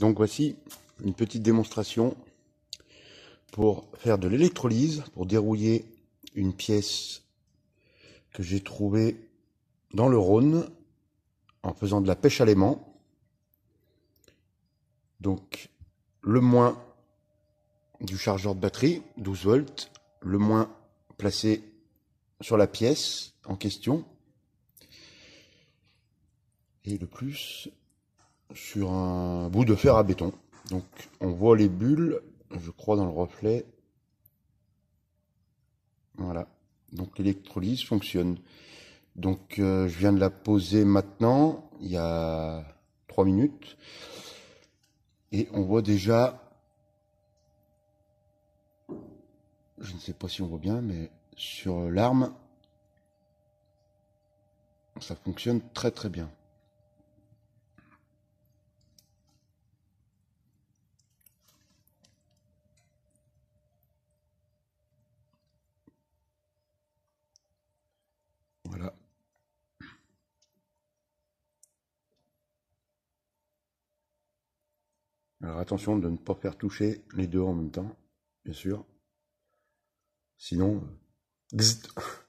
Donc voici une petite démonstration pour faire de l'électrolyse, pour dérouiller une pièce que j'ai trouvée dans le Rhône en faisant de la pêche à l'aimant. Donc le moins du chargeur de batterie, 12 volts, le moins placé sur la pièce en question, et le plus sur un bout de fer à béton. Donc on voit les bulles, je crois dans le reflet. Voilà. Donc l'électrolyse fonctionne. Donc euh, je viens de la poser maintenant, il y a 3 minutes. Et on voit déjà, je ne sais pas si on voit bien, mais sur l'arme, ça fonctionne très très bien. Alors attention de ne pas faire toucher les deux en même temps, bien sûr. Sinon, euh,